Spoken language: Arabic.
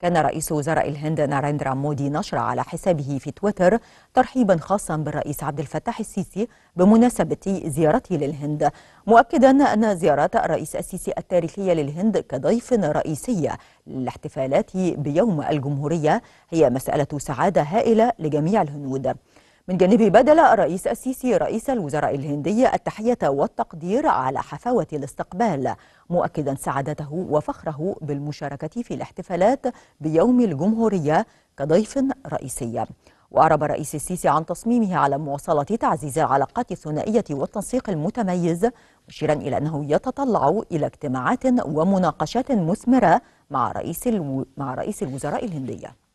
كان رئيس وزراء الهند ناريندرا مودي نشر على حسابه في تويتر ترحيبا خاصا بالرئيس عبد الفتاح السيسي بمناسبة زيارته للهند مؤكدا أن زيارة الرئيس السيسي التاريخية للهند كضيف رئيسي للاحتفالات بيوم الجمهورية هي مسألة سعادة هائلة لجميع الهنود من جانبه بدل الرئيس السيسي رئيس الوزراء الهندي التحية والتقدير على حفاوة الاستقبال مؤكدا سعادته وفخره بالمشاركة في الاحتفالات بيوم الجمهورية كضيف رئيسي وأعرب الرئيس السيسي عن تصميمه على مواصلة تعزيز العلاقات الثنائية والتنسيق المتميز مشيرا إلى أنه يتطلع إلى اجتماعات ومناقشات مثمرة مع رئيس الو... مع رئيس الوزراء الهندية